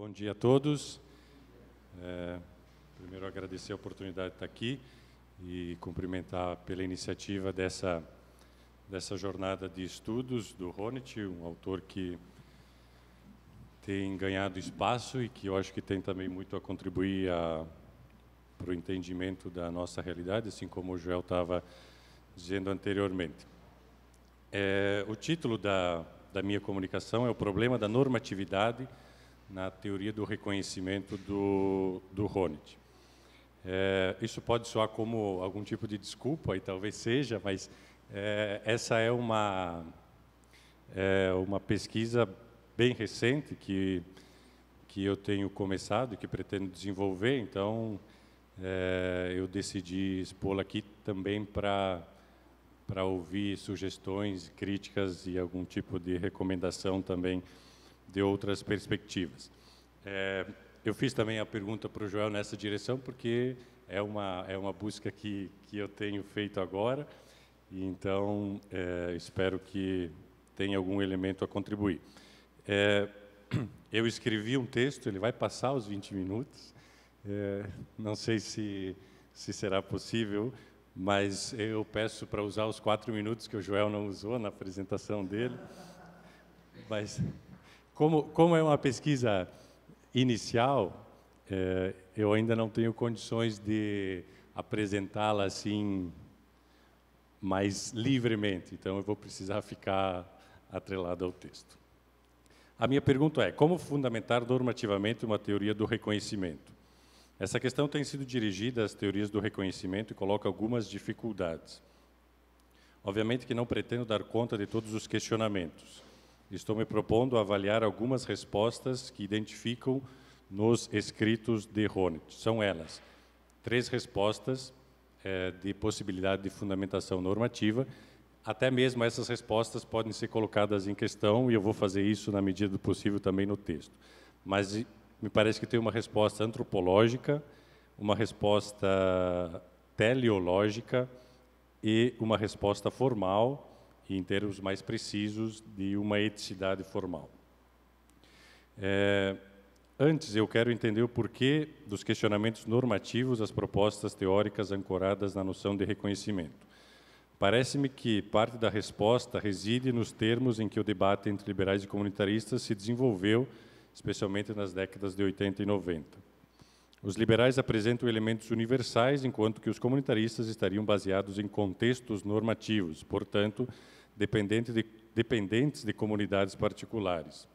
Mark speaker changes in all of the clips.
Speaker 1: Bom dia a todos. É, primeiro, agradecer a oportunidade de estar aqui e cumprimentar pela iniciativa dessa, dessa jornada de estudos do Ronit, um autor que tem ganhado espaço e que eu acho que tem também muito a contribuir para o entendimento da nossa realidade, assim como o Joel estava dizendo anteriormente. É, o título da, da minha comunicação é O Problema da Normatividade na teoria do reconhecimento do, do Honneth. É, isso pode soar como algum tipo de desculpa, e talvez seja, mas é, essa é uma, é uma pesquisa bem recente que, que eu tenho começado e que pretendo desenvolver, então é, eu decidi expô-la aqui também para para ouvir sugestões, críticas e algum tipo de recomendação também de outras perspectivas. É, eu fiz também a pergunta para o Joel nessa direção, porque é uma, é uma busca que, que eu tenho feito agora, então é, espero que tenha algum elemento a contribuir. É, eu escrevi um texto, ele vai passar os 20 minutos, é, não sei se, se será possível, mas eu peço para usar os quatro minutos que o Joel não usou na apresentação dele, mas como, como é uma pesquisa inicial, eh, eu ainda não tenho condições de apresentá-la assim mais livremente, então eu vou precisar ficar atrelado ao texto. A minha pergunta é: como fundamentar normativamente uma teoria do reconhecimento? Essa questão tem sido dirigida às teorias do reconhecimento e coloca algumas dificuldades. Obviamente que não pretendo dar conta de todos os questionamentos estou me propondo avaliar algumas respostas que identificam nos escritos de Hornet. São elas três respostas é, de possibilidade de fundamentação normativa. Até mesmo essas respostas podem ser colocadas em questão, e eu vou fazer isso na medida do possível também no texto. Mas eh, me parece que tem uma resposta antropológica, uma resposta teleológica e uma resposta formal e, em termos mais precisos, de uma eticidade formal. É, antes, eu quero entender o porquê dos questionamentos normativos às propostas teóricas ancoradas na noção de reconhecimento. Parece-me que parte da resposta reside nos termos em que o debate entre liberais e comunitaristas se desenvolveu, especialmente nas décadas de 80 e 90. Os liberais apresentam elementos universais, enquanto que os comunitaristas estariam baseados em contextos normativos, portanto, dependente de, dependentes de comunidades particulares.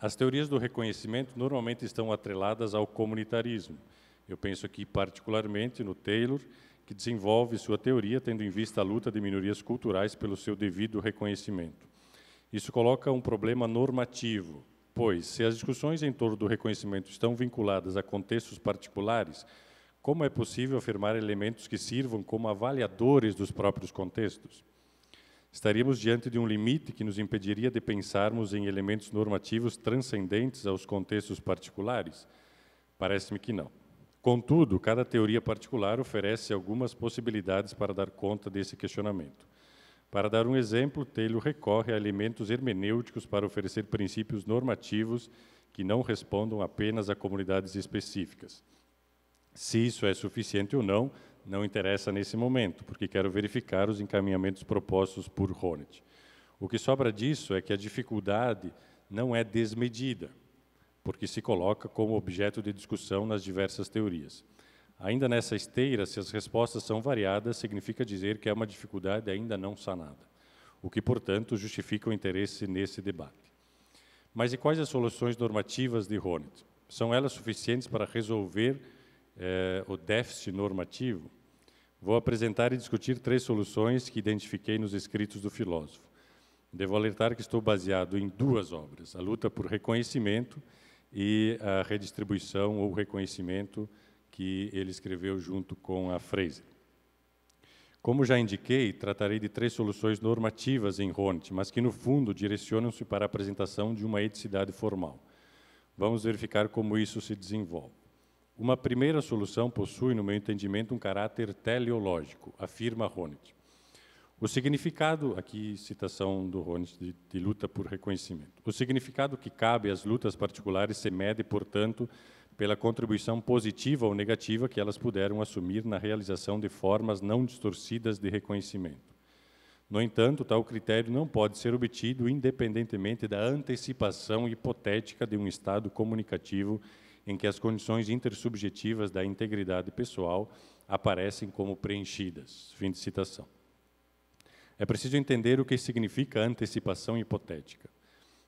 Speaker 1: As teorias do reconhecimento normalmente estão atreladas ao comunitarismo. Eu penso aqui particularmente no Taylor, que desenvolve sua teoria tendo em vista a luta de minorias culturais pelo seu devido reconhecimento. Isso coloca um problema normativo, pois, se as discussões em torno do reconhecimento estão vinculadas a contextos particulares, como é possível afirmar elementos que sirvam como avaliadores dos próprios contextos? estaríamos diante de um limite que nos impediria de pensarmos em elementos normativos transcendentes aos contextos particulares? Parece-me que não. Contudo, cada teoria particular oferece algumas possibilidades para dar conta desse questionamento. Para dar um exemplo, Taylor recorre a elementos hermenêuticos para oferecer princípios normativos que não respondam apenas a comunidades específicas. Se isso é suficiente ou não, não interessa nesse momento, porque quero verificar os encaminhamentos propostos por Hornet. O que sobra disso é que a dificuldade não é desmedida, porque se coloca como objeto de discussão nas diversas teorias. Ainda nessa esteira, se as respostas são variadas, significa dizer que é uma dificuldade ainda não sanada, o que, portanto, justifica o interesse nesse debate. Mas e quais as soluções normativas de Hornet? São elas suficientes para resolver é, o déficit normativo, vou apresentar e discutir três soluções que identifiquei nos escritos do filósofo. Devo alertar que estou baseado em duas obras: a luta por reconhecimento e a redistribuição ou reconhecimento que ele escreveu junto com a Fraser. Como já indiquei, tratarei de três soluções normativas em Hornet, mas que no fundo direcionam-se para a apresentação de uma eticidade formal. Vamos verificar como isso se desenvolve. Uma primeira solução possui, no meu entendimento, um caráter teleológico, afirma Honneth. O significado, aqui citação do Honneth, de, de, luta por reconhecimento. O significado que cabe às lutas particulares se mede, portanto, pela contribuição positiva ou negativa que elas puderam assumir na realização de formas não distorcidas de reconhecimento. No entanto, tal critério não pode ser obtido independentemente da antecipação hipotética de um estado comunicativo em que as condições intersubjetivas da integridade pessoal aparecem como preenchidas. Fim de citação. É preciso entender o que significa antecipação hipotética.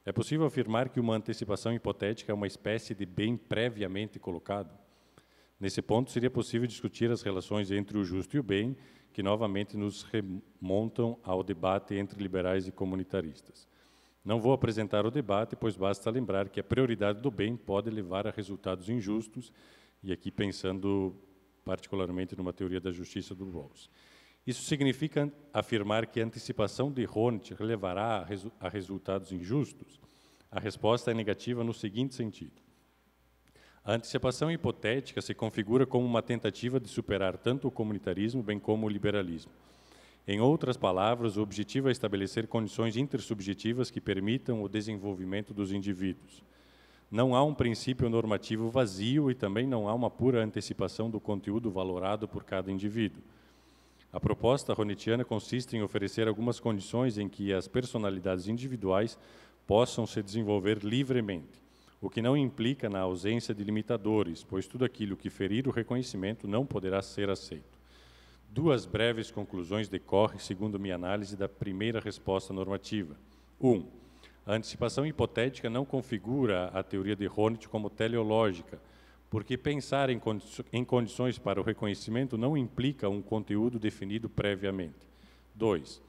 Speaker 1: É possível afirmar que uma antecipação hipotética é uma espécie de bem previamente colocado? Nesse ponto, seria possível discutir as relações entre o justo e o bem, que novamente nos remontam ao debate entre liberais e comunitaristas. Não vou apresentar o debate, pois basta lembrar que a prioridade do bem pode levar a resultados injustos, e aqui pensando particularmente numa teoria da justiça do Rawls. Isso significa afirmar que a antecipação de Hornet levará a, resu a resultados injustos? A resposta é negativa no seguinte sentido. A antecipação hipotética se configura como uma tentativa de superar tanto o comunitarismo bem como o liberalismo. Em outras palavras, o objetivo é estabelecer condições intersubjetivas que permitam o desenvolvimento dos indivíduos. Não há um princípio normativo vazio e também não há uma pura antecipação do conteúdo valorado por cada indivíduo. A proposta ronitiana consiste em oferecer algumas condições em que as personalidades individuais possam se desenvolver livremente, o que não implica na ausência de limitadores, pois tudo aquilo que ferir o reconhecimento não poderá ser aceito. Duas breves conclusões decorrem, segundo minha análise, da primeira resposta normativa. 1. Um, a antecipação hipotética não configura a teoria de Hornet como teleológica, porque pensar em, condi em condições para o reconhecimento não implica um conteúdo definido previamente. 2.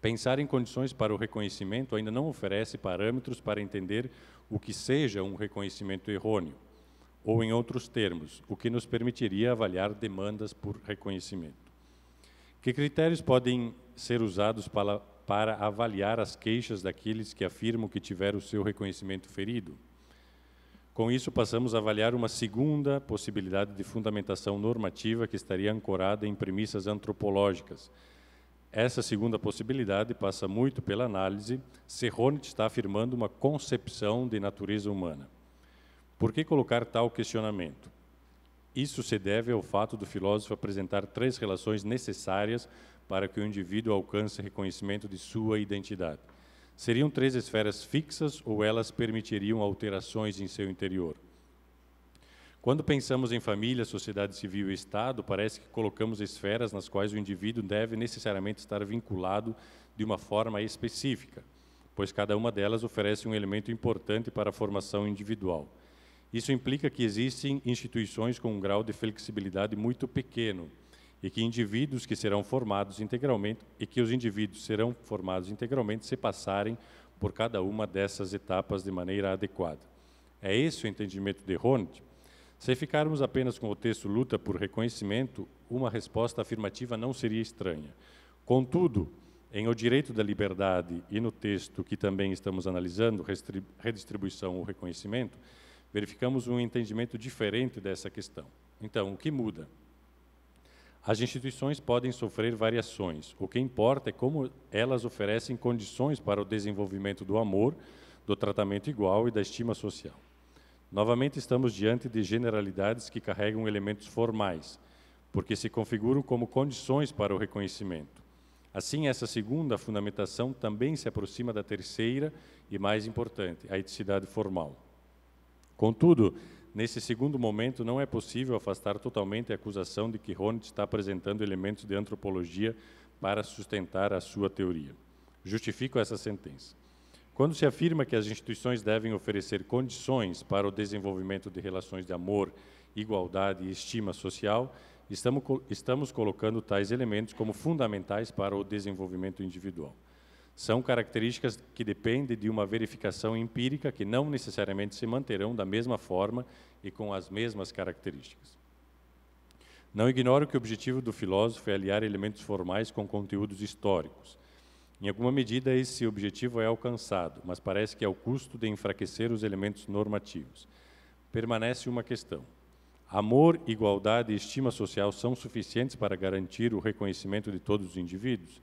Speaker 1: Pensar em condições para o reconhecimento ainda não oferece parâmetros para entender o que seja um reconhecimento errôneo ou em outros termos, o que nos permitiria avaliar demandas por reconhecimento. Que critérios podem ser usados para, para avaliar as queixas daqueles que afirmam que tiveram seu reconhecimento ferido? Com isso, passamos a avaliar uma segunda possibilidade de fundamentação normativa que estaria ancorada em premissas antropológicas. Essa segunda possibilidade passa muito pela análise. se Hornet está afirmando uma concepção de natureza humana. Por que colocar tal questionamento? Isso se deve ao fato do filósofo apresentar três relações necessárias para que o indivíduo alcance reconhecimento de sua identidade. Seriam três esferas fixas ou elas permitiriam alterações em seu interior? Quando pensamos em família, sociedade civil e Estado, parece que colocamos esferas nas quais o indivíduo deve necessariamente estar vinculado de uma forma específica, pois cada uma delas oferece um elemento importante para a formação individual. Isso implica que existem instituições com um grau de flexibilidade muito pequeno e que indivíduos que serão formados integralmente e que os indivíduos serão formados integralmente se passarem por cada uma dessas etapas de maneira adequada. É esse o entendimento de Hornet? Se ficarmos apenas com o texto luta por reconhecimento, uma resposta afirmativa não seria estranha. Contudo, em O Direito da Liberdade e no texto que também estamos analisando, Redistribuição ou Reconhecimento, verificamos um entendimento diferente dessa questão. Então, o que muda? As instituições podem sofrer variações. O que importa é como elas oferecem condições para o desenvolvimento do amor, do tratamento igual e da estima social. Novamente, estamos diante de generalidades que carregam elementos formais, porque se configuram como condições para o reconhecimento. Assim, essa segunda fundamentação também se aproxima da terceira e mais importante, a eticidade formal. Contudo, nesse segundo momento, não é possível afastar totalmente a acusação de que Honneth está apresentando elementos de antropologia para sustentar a sua teoria. Justifico essa sentença. Quando se afirma que as instituições devem oferecer condições para o desenvolvimento de relações de amor, igualdade e estima social, estamos, estamos colocando tais elementos como fundamentais para o desenvolvimento individual. São características que dependem de uma verificação empírica que não necessariamente se manterão da mesma forma e com as mesmas características. Não ignoro que o objetivo do filósofo é aliar elementos formais com conteúdos históricos. Em alguma medida, esse objetivo é alcançado, mas parece que é ao custo de enfraquecer os elementos normativos. Permanece uma questão: amor, igualdade e estima social são suficientes para garantir o reconhecimento de todos os indivíduos?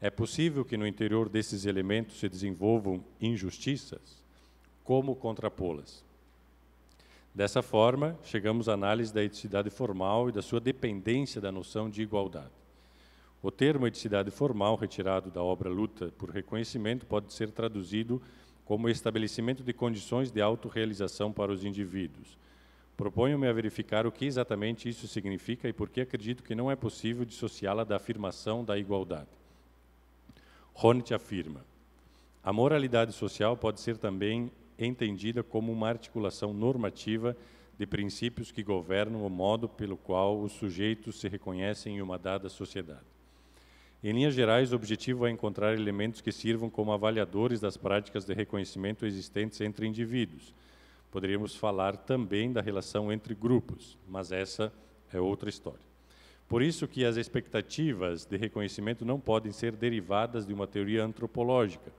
Speaker 1: É possível que no interior desses elementos se desenvolvam injustiças? Como contrapô-las? Dessa forma, chegamos à análise da eticidade formal e da sua dependência da noção de igualdade. O termo eticidade formal, retirado da obra Luta por Reconhecimento, pode ser traduzido como estabelecimento de condições de autorrealização para os indivíduos. Proponho-me a verificar o que exatamente isso significa e por que acredito que não é possível dissociá-la da afirmação da igualdade. Honneth afirma: a moralidade social pode ser também entendida como uma articulação normativa de princípios que governam o modo pelo qual os sujeitos se reconhecem em uma dada sociedade. Em linhas gerais, o objetivo é encontrar elementos que sirvam como avaliadores das práticas de reconhecimento existentes entre indivíduos. Poderíamos falar também da relação entre grupos, mas essa é outra história. Por isso que as expectativas de reconhecimento não podem ser derivadas de uma teoria antropológica,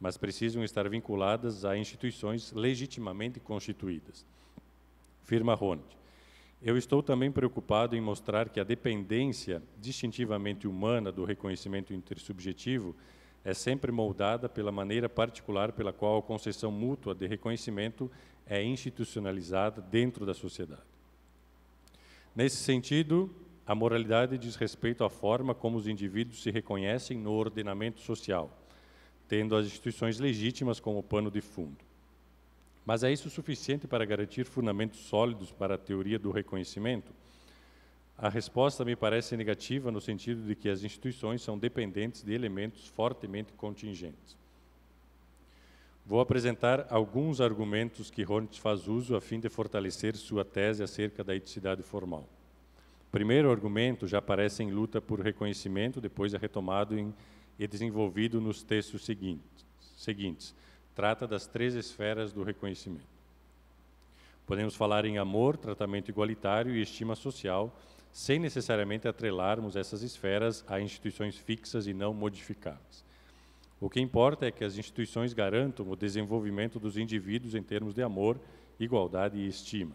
Speaker 1: mas precisam estar vinculadas a instituições legitimamente constituídas. Firma Ronald. Eu estou também preocupado em mostrar que a dependência distintivamente humana do reconhecimento intersubjetivo é sempre moldada pela maneira particular pela qual a concessão mútua de reconhecimento é institucionalizada dentro da sociedade. Nesse sentido, a moralidade diz respeito à forma como os indivíduos se reconhecem no ordenamento social, tendo as instituições legítimas como pano de fundo. Mas é isso suficiente para garantir fundamentos sólidos para a teoria do reconhecimento? A resposta me parece negativa no sentido de que as instituições são dependentes de elementos fortemente contingentes. Vou apresentar alguns argumentos que Hornitz faz uso a fim de fortalecer sua tese acerca da eticidade formal primeiro argumento já aparece em luta por reconhecimento, depois é retomado em, e desenvolvido nos textos seguintes, seguintes. Trata das três esferas do reconhecimento. Podemos falar em amor, tratamento igualitário e estima social, sem necessariamente atrelarmos essas esferas a instituições fixas e não modificáveis. O que importa é que as instituições garantam o desenvolvimento dos indivíduos em termos de amor, igualdade e estima.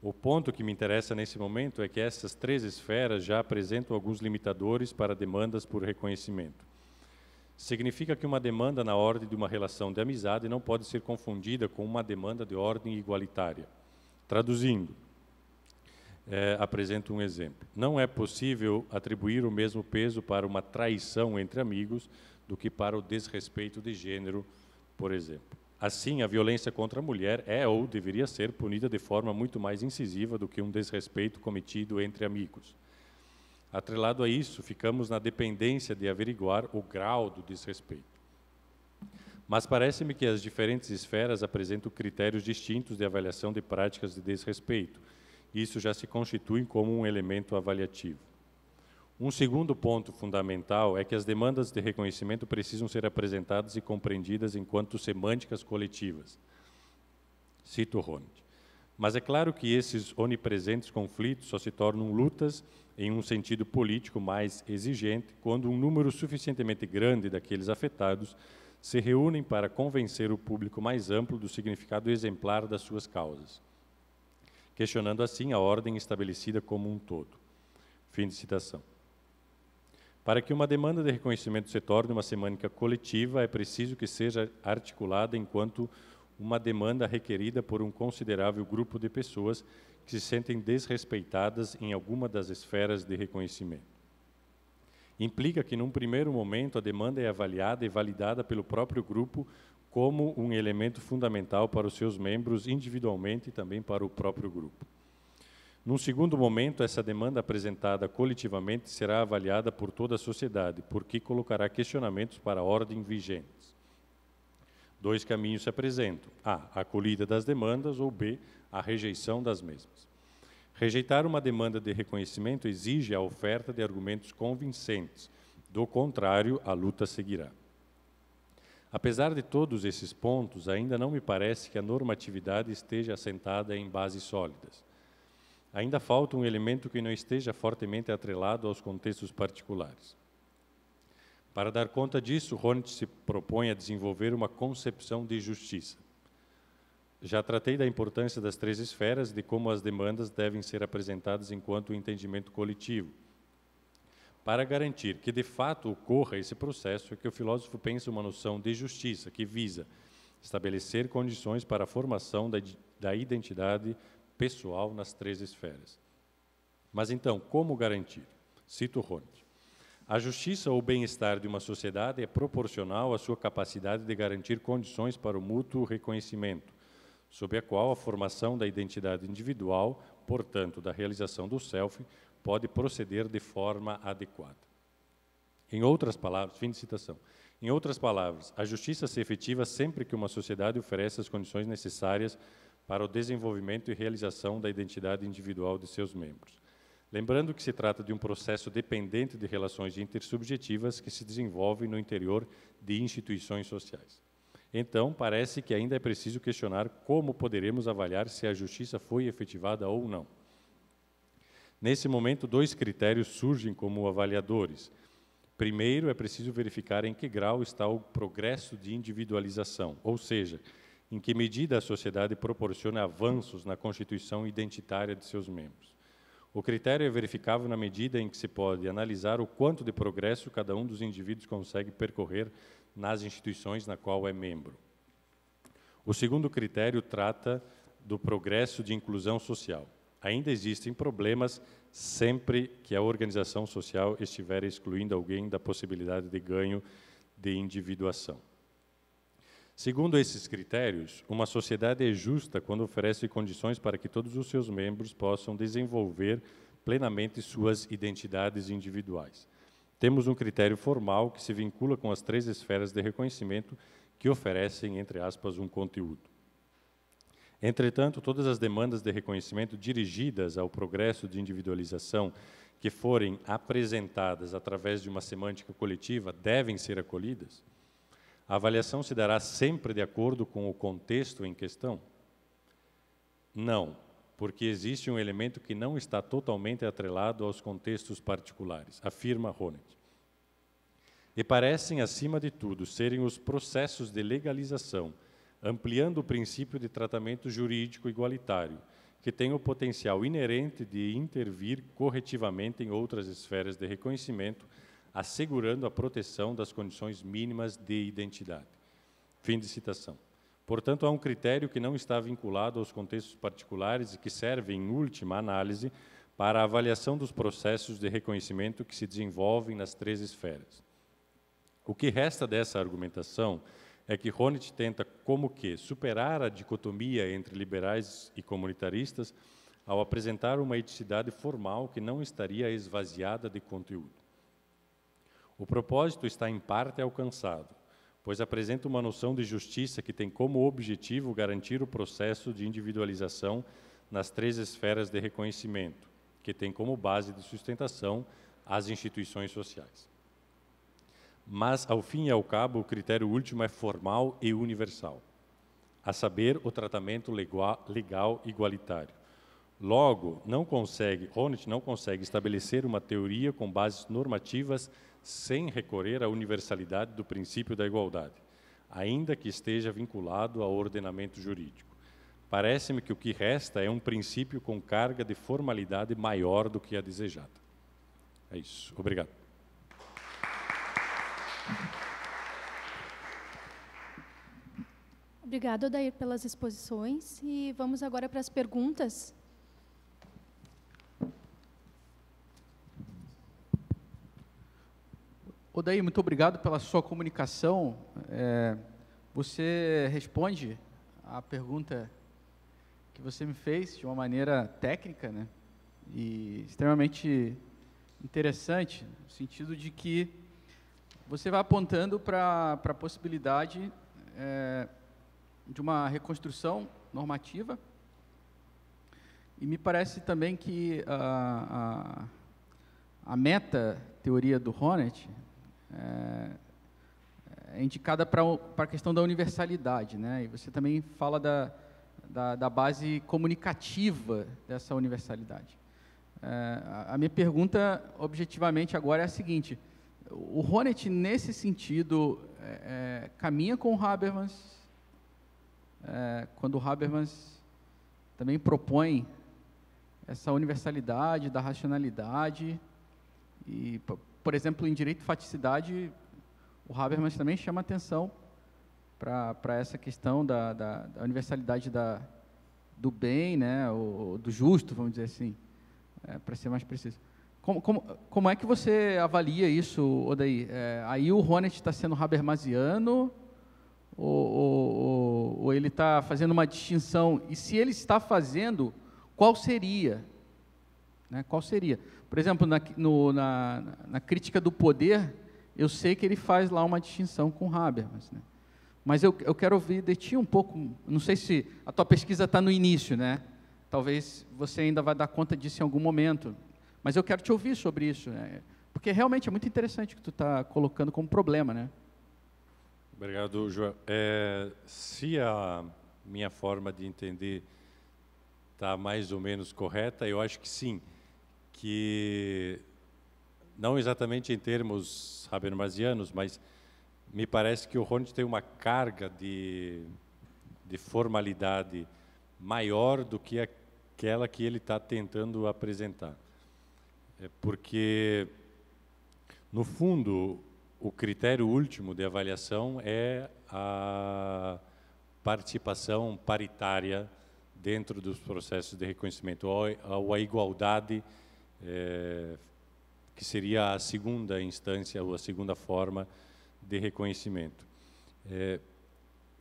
Speaker 1: O ponto que me interessa nesse momento é que essas três esferas já apresentam alguns limitadores para demandas por reconhecimento. Significa que uma demanda na ordem de uma relação de amizade não pode ser confundida com uma demanda de ordem igualitária. Traduzindo, é, apresento um exemplo. Não é possível atribuir o mesmo peso para uma traição entre amigos do que para o desrespeito de gênero, por exemplo. Assim, a violência contra a mulher é ou deveria ser punida de forma muito mais incisiva do que um desrespeito cometido entre amigos. Atrelado a isso, ficamos na dependência de averiguar o grau do desrespeito. Mas parece-me que as diferentes esferas apresentam critérios distintos de avaliação de práticas de desrespeito. Isso já se constitui como um elemento avaliativo. Um segundo ponto fundamental é que as demandas de reconhecimento precisam ser apresentadas e compreendidas enquanto semânticas coletivas. Cito Ronald. Mas é claro que esses onipresentes conflitos só se tornam lutas em um sentido político mais exigente quando um número suficientemente grande daqueles afetados se reúnem para convencer o público mais amplo do significado exemplar das suas causas, questionando assim a ordem estabelecida como um todo. Fim de citação. Para que uma demanda de reconhecimento se torne uma semântica coletiva, é preciso que seja articulada enquanto uma demanda requerida por um considerável grupo de pessoas que se sentem desrespeitadas em alguma das esferas de reconhecimento. Implica que, num primeiro momento, a demanda é avaliada e validada pelo próprio grupo como um elemento fundamental para os seus membros individualmente e também para o próprio grupo. Num segundo momento, essa demanda apresentada coletivamente será avaliada por toda a sociedade, porque colocará questionamentos para a ordem vigentes. Dois caminhos se apresentam: A, a acolhida das demandas, ou B, a rejeição das mesmas. Rejeitar uma demanda de reconhecimento exige a oferta de argumentos convincentes, do contrário, a luta seguirá. Apesar de todos esses pontos, ainda não me parece que a normatividade esteja assentada em bases sólidas ainda falta um elemento que não esteja fortemente atrelado aos contextos particulares. Para dar conta disso, Hornet se propõe a desenvolver uma concepção de justiça. Já tratei da importância das três esferas, de como as demandas devem ser apresentadas enquanto entendimento coletivo. Para garantir que de fato ocorra esse processo, é que o filósofo pensa uma noção de justiça que visa estabelecer condições para a formação da, da identidade pessoal nas três esferas. Mas então, como garantir? Cito Hornet. A justiça ou bem-estar de uma sociedade é proporcional à sua capacidade de garantir condições para o mútuo reconhecimento, sob a qual a formação da identidade individual, portanto, da realização do self, pode proceder de forma adequada. Em outras palavras, fim de citação. Em outras palavras, a justiça se efetiva sempre que uma sociedade oferece as condições necessárias para o desenvolvimento e realização da identidade individual de seus membros. Lembrando que se trata de um processo dependente de relações intersubjetivas que se desenvolve no interior de instituições sociais. Então, parece que ainda é preciso questionar como poderemos avaliar se a justiça foi efetivada ou não. Nesse momento, dois critérios surgem como avaliadores. Primeiro, é preciso verificar em que grau está o progresso de individualização, ou seja, em que medida a sociedade proporciona avanços na constituição identitária de seus membros. O critério é verificável na medida em que se pode analisar o quanto de progresso cada um dos indivíduos consegue percorrer nas instituições na qual é membro. O segundo critério trata do progresso de inclusão social. Ainda existem problemas sempre que a organização social estiver excluindo alguém da possibilidade de ganho de individuação. Segundo esses critérios, uma sociedade é justa quando oferece condições para que todos os seus membros possam desenvolver plenamente suas identidades individuais. Temos um critério formal que se vincula com as três esferas de reconhecimento que oferecem, entre aspas, um conteúdo. Entretanto, todas as demandas de reconhecimento dirigidas ao progresso de individualização que forem apresentadas através de uma semântica coletiva devem ser acolhidas a avaliação se dará sempre de acordo com o contexto em questão? Não, porque existe um elemento que não está totalmente atrelado aos contextos particulares, afirma Honneth. E parecem, acima de tudo, serem os processos de legalização, ampliando o princípio de tratamento jurídico igualitário, que tem o potencial inerente de intervir corretivamente em outras esferas de reconhecimento, assegurando a proteção das condições mínimas de identidade. Fim de citação. Portanto, há um critério que não está vinculado aos contextos particulares e que serve, em última análise, para a avaliação dos processos de reconhecimento que se desenvolvem nas três esferas. O que resta dessa argumentação é que Honneth tenta, como que, superar a dicotomia entre liberais e comunitaristas ao apresentar uma eticidade formal que não estaria esvaziada de conteúdo. O propósito está em parte alcançado, pois apresenta uma noção de justiça que tem como objetivo garantir o processo de individualização nas três esferas de reconhecimento, que tem como base de sustentação as instituições sociais. Mas, ao fim e ao cabo, o critério último é formal e universal, a saber, o tratamento legal igualitário. Logo, não consegue, Honneth não consegue estabelecer uma teoria com bases normativas sem recorrer à universalidade do princípio da igualdade, ainda que esteja vinculado ao ordenamento jurídico. Parece-me que o que resta é um princípio com carga de formalidade maior do que a desejada. É isso. Obrigado.
Speaker 2: Obrigada, Odair, pelas exposições. E vamos agora para as perguntas. Odaí, muito obrigado pela sua comunicação. É, você responde a pergunta que você me fez de uma maneira técnica, né? E extremamente interessante, no sentido de que você vai apontando para a possibilidade é, de uma reconstrução normativa. E me parece também que a, a, a meta teoria do Hornet é, é indicada para a questão da universalidade, né? E você também fala da, da, da base comunicativa dessa universalidade. É, a, minha pergunta, objetivamente, agora é a seguinte: o Hornet nesse sentido, é, é, caminha com o Habermas, é, quando o Habermas também propõe essa universalidade da racionalidade, e por exemplo, em direito de faticidade, o Habermas também chama atenção para essa questão da, da, da universalidade da, do bem, né, ou, do justo, vamos dizer assim, é, para ser mais preciso. Como, como, como é que você avalia isso, Odaí? É, aí o Honneth está sendo habermasiano ou, ou, ou ele está fazendo uma distinção? E se ele está fazendo, qual seria? Né, qual seria? Por exemplo, na, no, na, na, crítica do poder, eu sei que ele faz lá uma distinção com Habermas. Né? Mas eu, eu quero ouvir de ti um pouco, não sei se a tua pesquisa está no início, né? Talvez você ainda vá dar conta disso em algum momento. Mas eu quero te ouvir sobre isso, né? porque realmente é muito interessante o que tu está colocando como problema, né?
Speaker 1: Obrigado, João. É, se a minha forma de entender está mais ou menos correta, eu acho que sim que, não exatamente em termos habermasianos, mas me parece que o Hont tem uma carga de, de formalidade maior do que aquela que ele está tentando apresentar. É porque, no fundo, o critério último de avaliação é a participação paritária dentro dos processos de reconhecimento, ou a igualdade é, que seria a segunda instância ou a segunda forma de reconhecimento. É,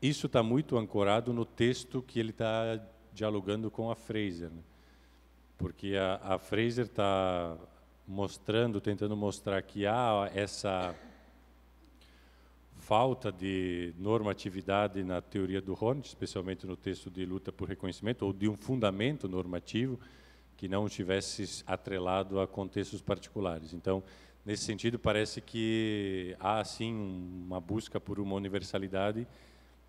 Speaker 1: isso está muito ancorado no texto que ele está dialogando com a Fraser, né? porque a, a Fraser está mostrando, tentando mostrar que há essa falta de normatividade na teoria do Horn, especialmente no texto de luta por reconhecimento, ou de um fundamento normativo, que não estivesse atrelado a contextos particulares. Então, nesse sentido, parece que há, sim, uma busca por uma universalidade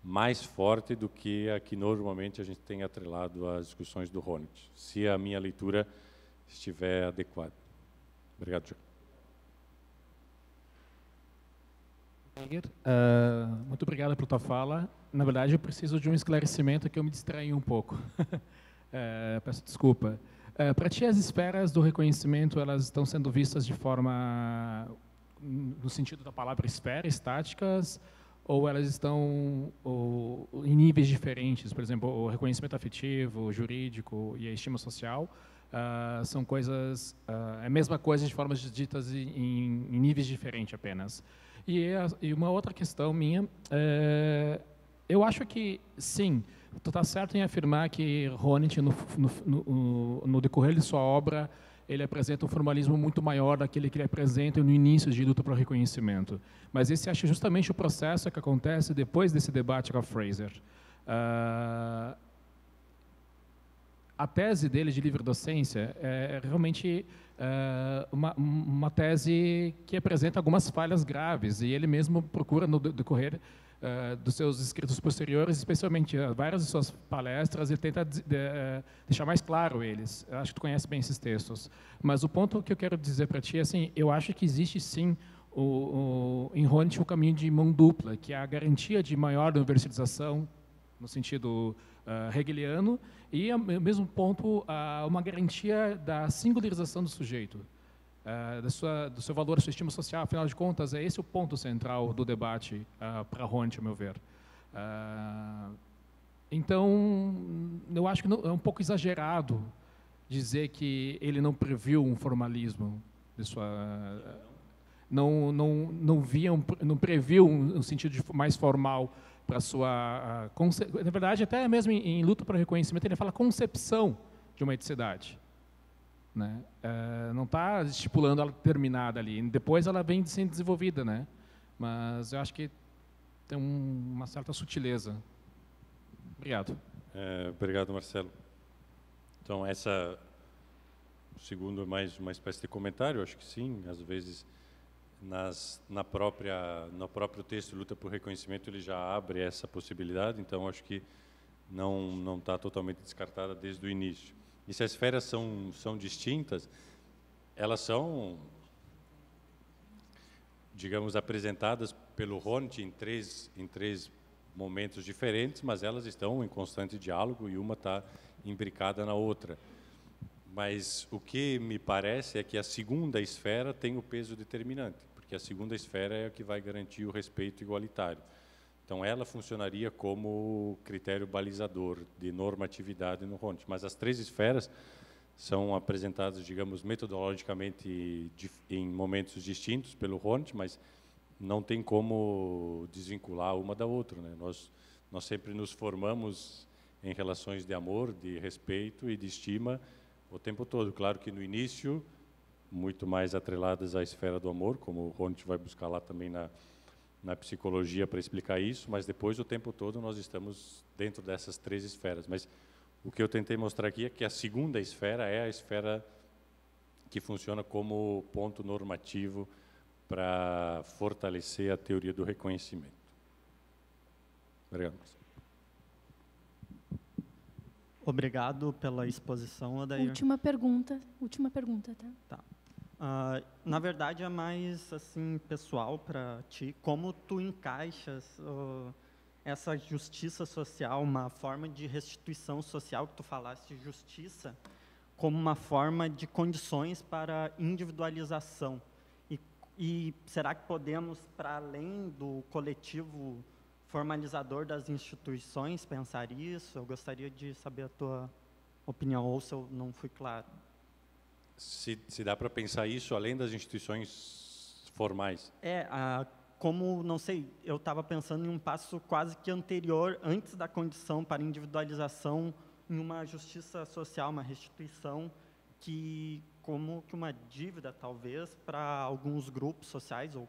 Speaker 1: mais forte do que a que normalmente a gente tem atrelado às discussões do Ronald, se a minha leitura estiver adequada. Obrigado, João.
Speaker 3: Uh, eh, muito obrigado pela tua fala. Na verdade, eu preciso de um esclarecimento que eu me distraí um pouco. uh, peço desculpa. É, Para ti, as esferas do reconhecimento elas estão sendo vistas de forma, hum, no sentido da palavra esfera, estáticas, ou elas estão ou, em níveis diferentes? Por exemplo, o reconhecimento afetivo, jurídico e a estima social uh, são coisas, uh, é a mesma coisa de formas ditas em, em níveis diferentes apenas. E, a, é, e, uma outra questão minha, é, eu acho que sim Tu está certo em afirmar que Ronit, no, no, no, decorrer de sua obra, ele apresenta um formalismo muito maior daquele que ele apresenta no início de Luta para o Reconhecimento. Mas esse acho justamente o processo que acontece depois desse debate com a Fraser. Uh, a tese dele de livre docência é, é realmente uh, uma, uma, tese que apresenta algumas falhas graves, e ele mesmo procura, no decorrer eh, dos seus escritos posteriores, especialmente eh, várias de suas palestras, ele tenta eh, deixar mais claro eles. Eu acho que tu conhece bem esses textos. Mas o ponto que eu quero dizer para ti é assim, eu acho que existe sim o, o, em Honneth o caminho de mão dupla, que é a garantia de maior universalização, no sentido uh, hegeliano, e, ao mesmo ponto, uma garantia da singularização do sujeito. É, da sua, do seu valor, da sua estima social. Afinal de contas, é esse o ponto central do debate uh, é, para Ronte, ao meu ver. Uh, então, eu acho que não, é um pouco exagerado dizer que ele não previu um formalismo de sua não não não via um, não previu um, um sentido mais formal para sua uh, na verdade até mesmo em, em luta para reconhecimento ele fala concepção de uma eticidade né? Eh, não está estipulando ela terminada ali. Depois ela vem sendo desenvolvida, né? Mas eu acho que tem um, uma certa sutileza.
Speaker 1: Obrigado. É, obrigado, Marcelo. Então, essa segundo mais uma espécie de comentário, acho que sim, às vezes nas, na própria no próprio texto luta por reconhecimento ele já abre essa possibilidade, então acho que não não está totalmente descartada desde o início e se as esferas são, são distintas, elas são, digamos, apresentadas pelo Hornet em três, em três momentos diferentes, mas elas estão em constante diálogo e uma está imbricada na outra. Mas o que me parece é que a segunda esfera tem o peso determinante, porque a segunda esfera é a que vai garantir o respeito igualitário. Então, ela funcionaria como critério balizador de normatividade no RONT. Mas as três esferas são apresentadas, digamos, metodologicamente em momentos distintos pelo RONT, mas não tem como desvincular uma da outra. Né? Nós, nós sempre nos formamos em relações de amor, de respeito e de estima o tempo todo. Claro que no início, muito mais atreladas à esfera do amor, como o RONT vai buscar lá também na na psicologia para explicar isso, mas depois o tempo todo nós estamos dentro dessas três esferas. Mas o que eu tentei mostrar aqui é que a segunda esfera é a esfera que funciona como ponto normativo para fortalecer a teoria do reconhecimento. Obrigado.
Speaker 4: Obrigado pela exposição, Adair. Última
Speaker 2: pergunta, última pergunta, tá? Tá.
Speaker 4: Uh, na verdade, é mais assim pessoal para ti, como tu encaixas uh, essa justiça social, uma forma de restituição social que tu falaste, justiça, como uma forma de condições para individualização. E, e será que podemos, para além do coletivo formalizador das instituições, pensar isso? Eu gostaria de saber a tua opinião, ou se eu não fui claro.
Speaker 1: Se, se dá para pensar isso além das instituições formais.
Speaker 4: É, a, como, não sei, eu estava pensando em um passo quase que anterior, antes da condição para individualização, em uma justiça social, uma restituição, que como que uma dívida, talvez, para alguns grupos sociais ou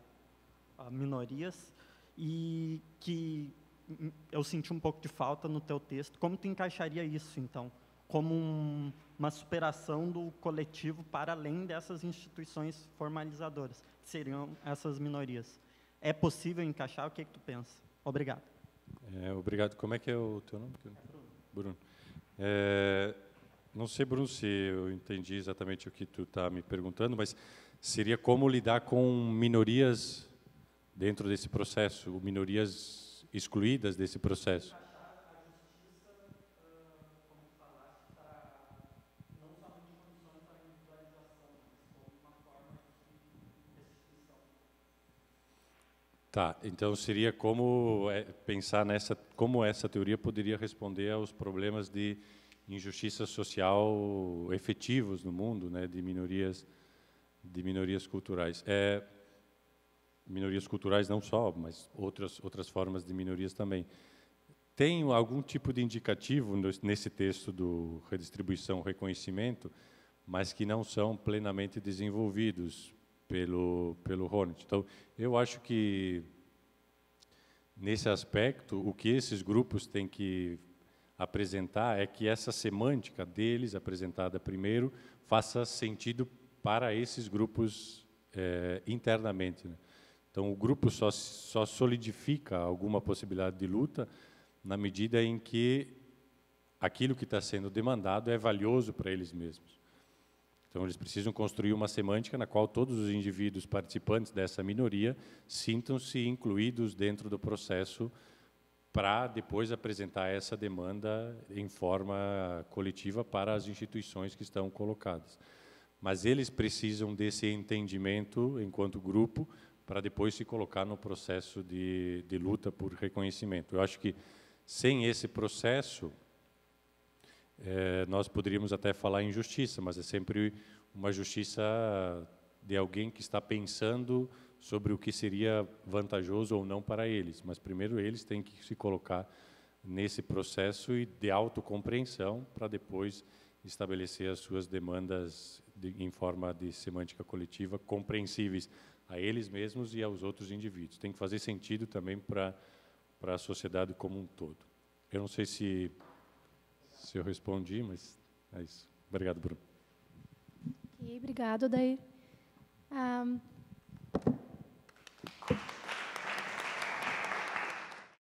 Speaker 4: ah, minorias, e que hum, eu senti um pouco de falta no teu texto. Como tu encaixaria isso, então? como um, uma superação do coletivo para além dessas instituições formalizadoras, que seriam essas minorias. É possível encaixar? O que, é que tu pensa? Obrigado.
Speaker 1: É, obrigado. Como é que é o teu nome? É Bruno. Bruno. É, não sei, Bruno, se eu entendi exatamente o que tu está me perguntando, mas seria como lidar com minorias dentro desse processo, minorias excluídas desse processo. Tá, então seria como é, pensar nessa, como essa teoria poderia responder aos problemas de injustiça social efetivos no mundo, né, de minorias, de minorias culturais. É, minorias culturais não só, mas outras outras formas de minorias também. Tem algum tipo de indicativo nesse texto do redistribuição reconhecimento, mas que não são plenamente desenvolvidos pelo, pelo Hornet. Então, eu acho que, nesse aspecto, o que esses grupos têm que apresentar é que essa semântica deles, apresentada primeiro, faça sentido para esses grupos é, internamente. Né? Então, o grupo só, só solidifica alguma possibilidade de luta na medida em que aquilo que está sendo demandado é valioso para eles mesmos. Então, eles precisam construir uma semântica na qual todos os indivíduos participantes dessa minoria sintam-se incluídos dentro do processo para depois apresentar essa demanda em forma coletiva para as instituições que estão colocadas. Mas eles precisam desse entendimento enquanto grupo para depois se colocar no processo de, de luta por reconhecimento. Eu acho que sem esse processo, é, nós poderíamos até falar em justiça, mas é sempre uma justiça de alguém que está pensando sobre o que seria vantajoso ou não para eles. Mas primeiro eles têm que se colocar nesse processo e de autocompreensão para depois estabelecer as suas demandas de, em forma de semântica coletiva compreensíveis a eles mesmos e aos outros indivíduos. Tem que fazer sentido também para para a sociedade como um todo. Eu não sei se se eu respondi, mas é isso. Obrigado, Bruno.
Speaker 3: Okay, obrigado,
Speaker 2: Daí. Um,